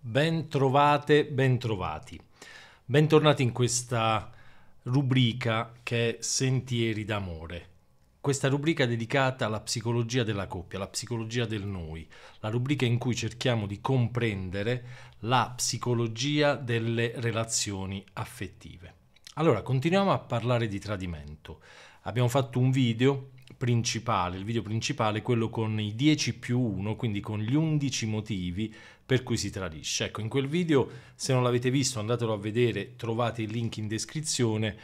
Ben trovate, ben trovati. Bentornati in questa rubrica che è Sentieri d'amore. Questa rubrica è dedicata alla psicologia della coppia, alla psicologia del noi, la rubrica in cui cerchiamo di comprendere la psicologia delle relazioni affettive. Allora, continuiamo a parlare di tradimento. Abbiamo fatto un video principale, il video principale, quello con i 10 più 1, quindi con gli 11 motivi per cui si tradisce. Ecco, in quel video, se non l'avete visto, andatelo a vedere, trovate il link in descrizione,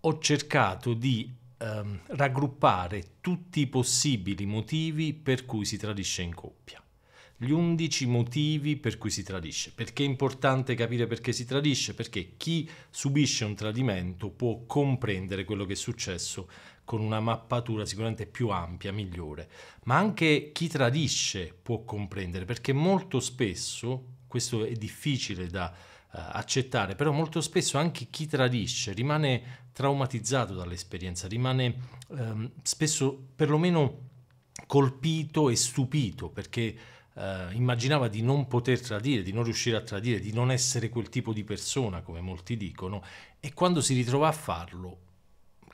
ho cercato di ehm, raggruppare tutti i possibili motivi per cui si tradisce in coppia gli 11 motivi per cui si tradisce. Perché è importante capire perché si tradisce? Perché chi subisce un tradimento può comprendere quello che è successo con una mappatura sicuramente più ampia, migliore. Ma anche chi tradisce può comprendere, perché molto spesso, questo è difficile da uh, accettare, però molto spesso anche chi tradisce rimane traumatizzato dall'esperienza, rimane um, spesso perlomeno colpito e stupito perché eh, immaginava di non poter tradire, di non riuscire a tradire, di non essere quel tipo di persona, come molti dicono, e quando si ritrova a farlo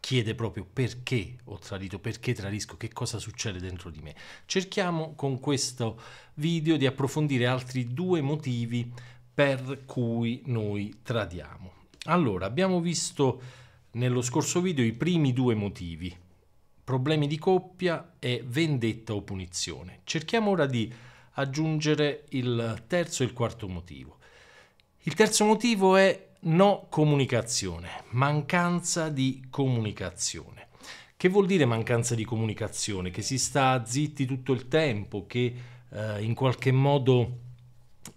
chiede proprio perché ho tradito, perché tradisco, che cosa succede dentro di me. Cerchiamo con questo video di approfondire altri due motivi per cui noi tradiamo. Allora, abbiamo visto nello scorso video i primi due motivi, problemi di coppia e vendetta o punizione. Cerchiamo ora di aggiungere il terzo e il quarto motivo. Il terzo motivo è no comunicazione, mancanza di comunicazione. Che vuol dire mancanza di comunicazione? Che si sta zitti tutto il tempo, che eh, in qualche modo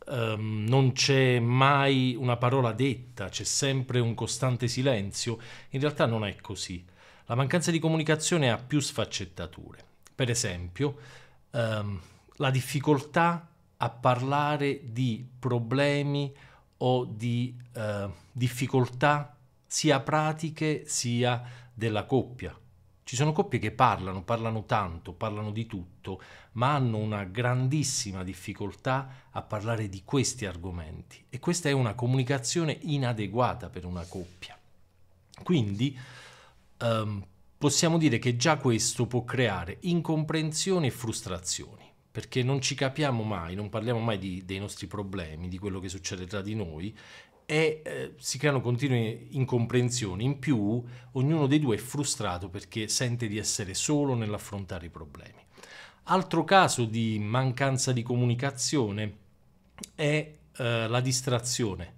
Um, non c'è mai una parola detta, c'è sempre un costante silenzio. In realtà non è così. La mancanza di comunicazione ha più sfaccettature. Per esempio, um, la difficoltà a parlare di problemi o di eh, difficoltà sia pratiche sia della coppia. Ci sono coppie che parlano, parlano tanto, parlano di tutto, ma hanno una grandissima difficoltà a parlare di questi argomenti e questa è una comunicazione inadeguata per una coppia. Quindi ehm, possiamo dire che già questo può creare incomprensioni e frustrazioni perché non ci capiamo mai, non parliamo mai di, dei nostri problemi, di quello che succede tra di noi e eh, si creano continue incomprensioni. In più, ognuno dei due è frustrato perché sente di essere solo nell'affrontare i problemi. Altro caso di mancanza di comunicazione è eh, la distrazione.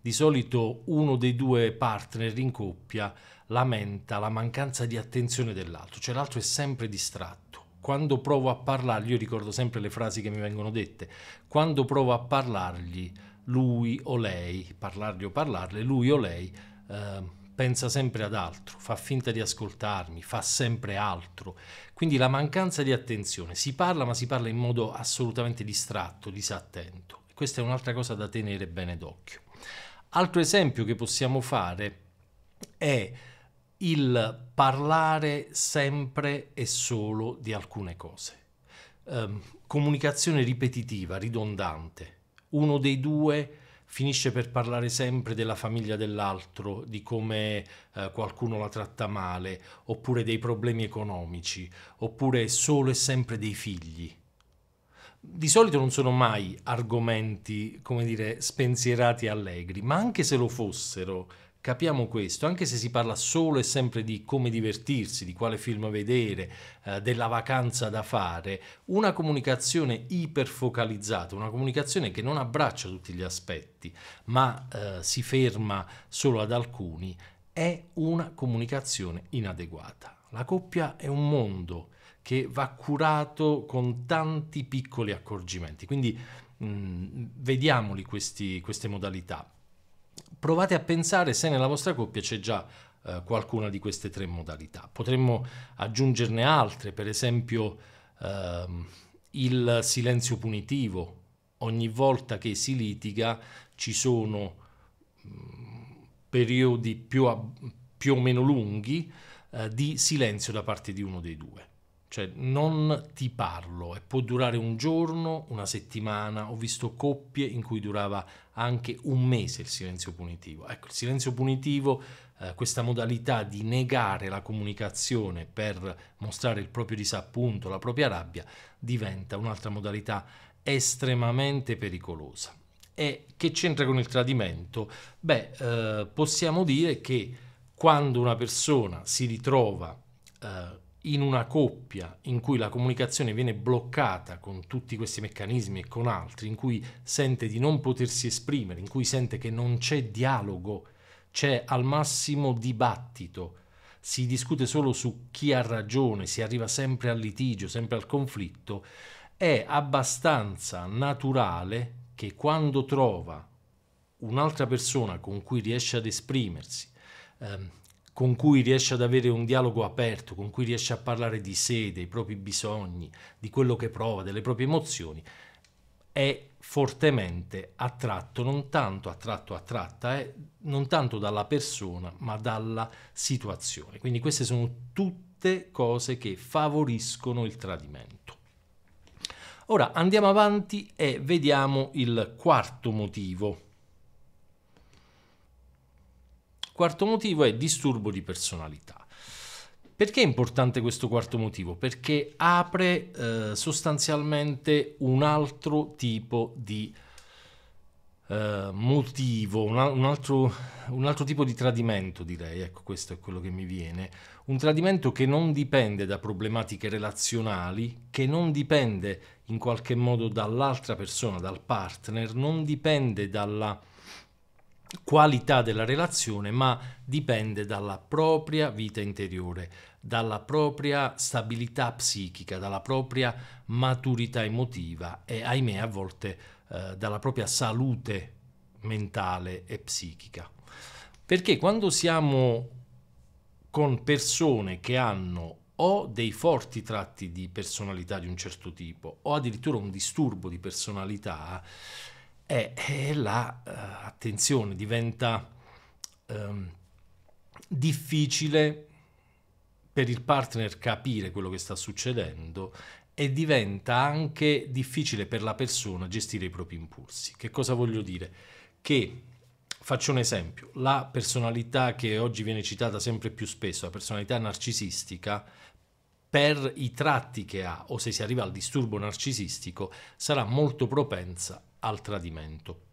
Di solito uno dei due partner in coppia lamenta la mancanza di attenzione dell'altro, cioè l'altro è sempre distratto quando provo a parlargli, io ricordo sempre le frasi che mi vengono dette, quando provo a parlargli, lui o lei, parlargli o parlarle, lui o lei eh, pensa sempre ad altro, fa finta di ascoltarmi, fa sempre altro. Quindi la mancanza di attenzione, si parla ma si parla in modo assolutamente distratto, disattento. Questa è un'altra cosa da tenere bene d'occhio. Altro esempio che possiamo fare è il parlare sempre e solo di alcune cose. Um, comunicazione ripetitiva, ridondante. Uno dei due finisce per parlare sempre della famiglia dell'altro, di come eh, qualcuno la tratta male, oppure dei problemi economici, oppure solo e sempre dei figli. Di solito non sono mai argomenti, come dire, spensierati e allegri, ma anche se lo fossero, capiamo questo, anche se si parla solo e sempre di come divertirsi, di quale film vedere, eh, della vacanza da fare, una comunicazione iperfocalizzata, una comunicazione che non abbraccia tutti gli aspetti, ma eh, si ferma solo ad alcuni, è una comunicazione inadeguata. La coppia è un mondo che va curato con tanti piccoli accorgimenti, quindi mh, mm, vediamoli questi, queste modalità. Provate a pensare se nella vostra coppia c'è già eh, qualcuna di queste tre modalità. Potremmo aggiungerne altre, per esempio ehm, il silenzio punitivo. Ogni volta che si litiga ci sono mm, periodi più, a, più, o meno lunghi eh, di silenzio da parte di uno dei due cioè non ti parlo e può durare un giorno, una settimana, ho visto coppie in cui durava anche un mese il silenzio punitivo. Ecco, il silenzio punitivo, eh, questa modalità di negare la comunicazione per mostrare il proprio disappunto, la propria rabbia, diventa un'altra modalità estremamente pericolosa. E che c'entra con il tradimento? Beh, eh, possiamo dire che quando una persona si ritrova eh, in una coppia in cui la comunicazione viene bloccata con tutti questi meccanismi e con altri, in cui sente di non potersi esprimere, in cui sente che non c'è dialogo, c'è al massimo dibattito, si discute solo su chi ha ragione, si arriva sempre al litigio, sempre al conflitto, è abbastanza naturale che quando trova un'altra persona con cui riesce ad esprimersi, ehm, con cui riesce ad avere un dialogo aperto, con cui riesce a parlare di sé, dei propri bisogni, di quello che prova, delle proprie emozioni, è fortemente attratto, non tanto attratto, attratta, eh, non tanto dalla persona, ma dalla situazione. Quindi queste sono tutte cose che favoriscono il tradimento. Ora andiamo avanti e vediamo il quarto motivo. Quarto motivo è disturbo di personalità. Perché è importante questo quarto motivo? Perché apre eh, sostanzialmente un altro tipo di eh, motivo, un, un, altro, un, altro, tipo di tradimento direi, ecco questo è quello che mi viene, un tradimento che non dipende da problematiche relazionali, che non dipende in qualche modo dall'altra persona, dal partner, non dipende dalla qualità della relazione, ma dipende dalla propria vita interiore, dalla propria stabilità psichica, dalla propria maturità emotiva e ahimè a volte eh, dalla propria salute mentale e psichica. Perché quando siamo con persone che hanno o dei forti tratti di personalità di un certo tipo o addirittura un disturbo di personalità, e, e la eh, attenzione diventa um, difficile per il partner capire quello che sta succedendo e diventa anche difficile per la persona gestire i propri impulsi. Che cosa voglio dire? Che faccio un esempio, la personalità che oggi viene citata sempre più spesso, la personalità narcisistica, per i tratti che ha o se si arriva al disturbo narcisistico, sarà molto propensa al tradimento.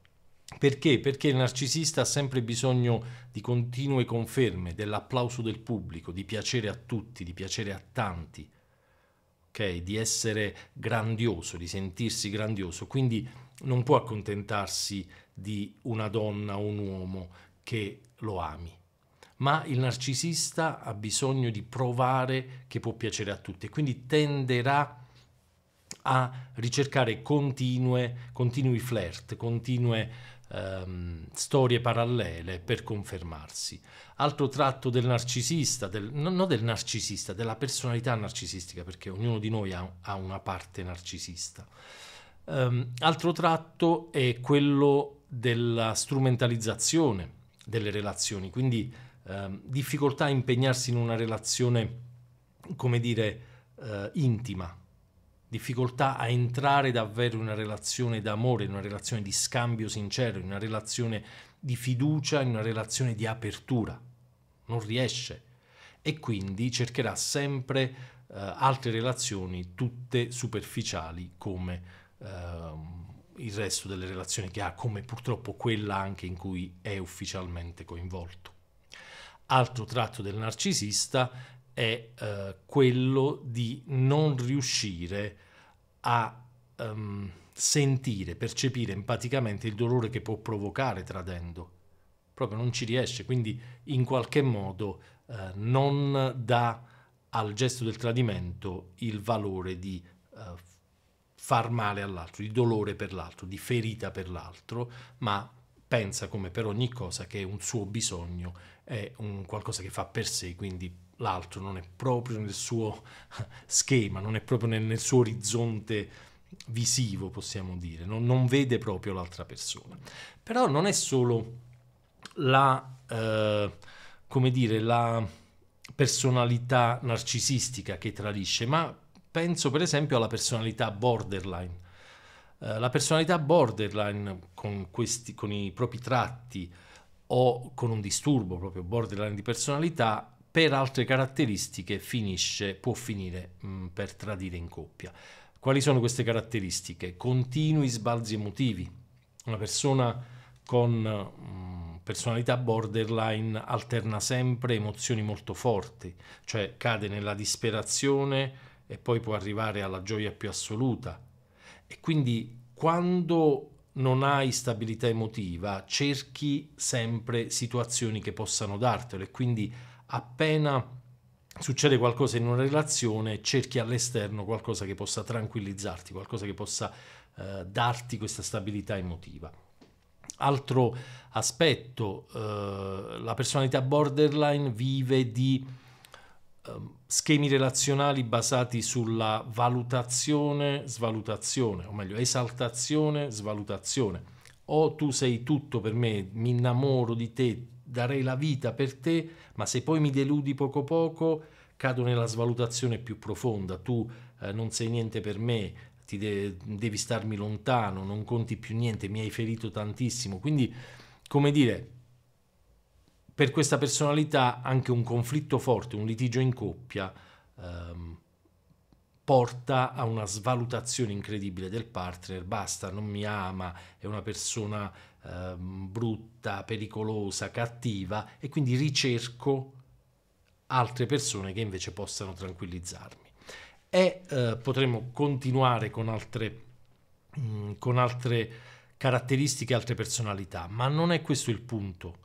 Perché? Perché il narcisista ha sempre bisogno di continue conferme, dell'applauso del pubblico, di piacere a tutti, di piacere a tanti, okay? di essere grandioso, di sentirsi grandioso. Quindi non può accontentarsi di una donna o un uomo che lo ami. Ma il narcisista ha bisogno di provare che può piacere a tutti e quindi tenderà a a ricercare continue, continui flirt, continue ehm, storie parallele per confermarsi. Altro tratto del narcisista, del, non del narcisista, della personalità narcisistica, perché ognuno di noi ha, ha una parte narcisista. Um, altro tratto è quello della strumentalizzazione delle relazioni, quindi um, difficoltà a impegnarsi in una relazione, come dire, uh, intima, difficoltà a entrare davvero in una relazione d'amore, in una relazione di scambio sincero, in una relazione di fiducia, in una relazione di apertura. Non riesce e quindi cercherà sempre eh, altre relazioni tutte superficiali come eh, il resto delle relazioni che ha, come purtroppo quella anche in cui è ufficialmente coinvolto. Altro tratto del narcisista è eh, quello di non riuscire a um, sentire, percepire empaticamente il dolore che può provocare tradendo. Proprio non ci riesce, quindi in qualche modo eh, non dà al gesto del tradimento il valore di eh, far male all'altro, di dolore per l'altro, di ferita per l'altro, ma pensa come per ogni cosa che è un suo bisogno è un qualcosa che fa per sé, quindi l'altro non è proprio nel suo schema, non è proprio nel, nel suo orizzonte visivo, possiamo dire, non, non, vede proprio l'altra persona. Però non è solo la, eh, come dire, la personalità narcisistica che tradisce, ma penso per esempio alla personalità borderline. Eh, la personalità borderline con, questi, con i propri tratti, o con un disturbo proprio borderline di personalità, per altre caratteristiche finisce, può finire mh, per tradire in coppia. Quali sono queste caratteristiche? Continui sbalzi emotivi. Una persona con mh, personalità borderline alterna sempre emozioni molto forti, cioè cade nella disperazione e poi può arrivare alla gioia più assoluta. E quindi quando non hai stabilità emotiva, cerchi sempre situazioni che possano dartelo e quindi appena succede qualcosa in una relazione, cerchi all'esterno qualcosa che possa tranquillizzarti, qualcosa che possa eh, darti questa stabilità emotiva. Altro aspetto, eh, la personalità borderline vive di Ehm, schemi relazionali basati sulla valutazione, svalutazione, o meglio, esaltazione, svalutazione. O tu sei tutto per me, mi innamoro di te, darei la vita per te, ma se poi mi deludi poco poco, cado nella svalutazione più profonda, tu eh, non sei niente per me, ti de- devi starmi lontano, non conti più niente, mi hai ferito tantissimo. Quindi, come dire, per questa personalità anche un conflitto forte, un litigio in coppia, ehm, porta a una svalutazione incredibile del partner, basta, non mi ama, è una persona eh, brutta, pericolosa, cattiva e quindi ricerco altre persone che invece possano tranquillizzarmi. E eh, potremmo continuare con altre, mh, mm, con altre caratteristiche, altre personalità, ma non è questo il punto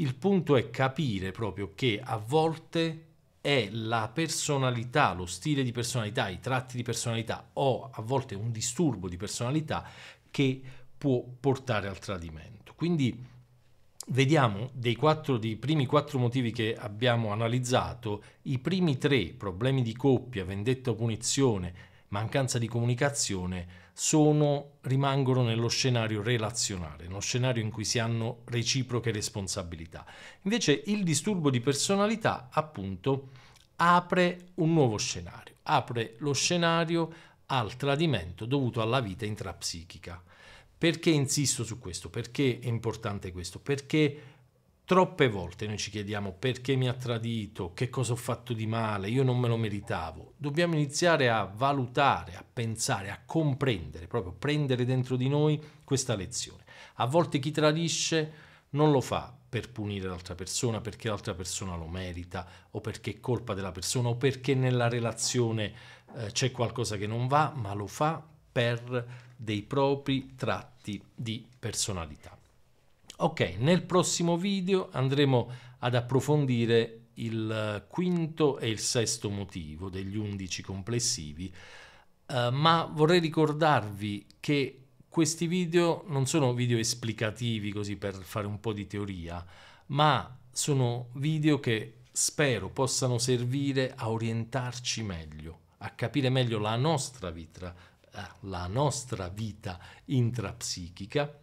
il punto è capire proprio che a volte è la personalità, lo stile di personalità, i tratti di personalità o a volte un disturbo di personalità che può portare al tradimento. Quindi vediamo dei, quattro, dei primi quattro motivi che abbiamo analizzato, i primi tre, problemi di coppia, vendetta o punizione mancanza di comunicazione sono, rimangono nello scenario relazionale, nello scenario in cui si hanno reciproche responsabilità. Invece il disturbo di personalità, appunto, apre un nuovo scenario, apre lo scenario al tradimento dovuto alla vita intrapsichica. Perché insisto su questo? Perché è importante questo? Perché Troppe volte noi ci chiediamo perché mi ha tradito, che cosa ho fatto di male, io non me lo meritavo. Dobbiamo iniziare a valutare, a pensare, a comprendere, proprio prendere dentro di noi questa lezione. A volte chi tradisce non lo fa per punire l'altra persona, perché l'altra persona lo merita, o perché è colpa della persona, o perché nella relazione eh, c'è qualcosa che non va, ma lo fa per dei propri tratti di personalità. Ok, nel prossimo video andremo ad approfondire il quinto e il sesto motivo degli undici complessivi, eh, ma vorrei ricordarvi che questi video non sono video esplicativi così per fare un po' di teoria, ma sono video che spero possano servire a orientarci meglio, a capire meglio la nostra vita, eh, la nostra vita intrapsichica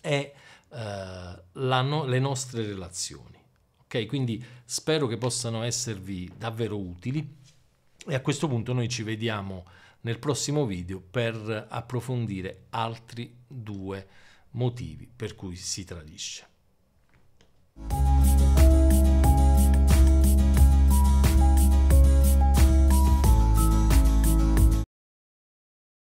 e eh, no- le nostre relazioni. Okay? Quindi spero che possano esservi davvero utili e a questo punto noi ci vediamo nel prossimo video per approfondire altri due motivi per cui si tradisce.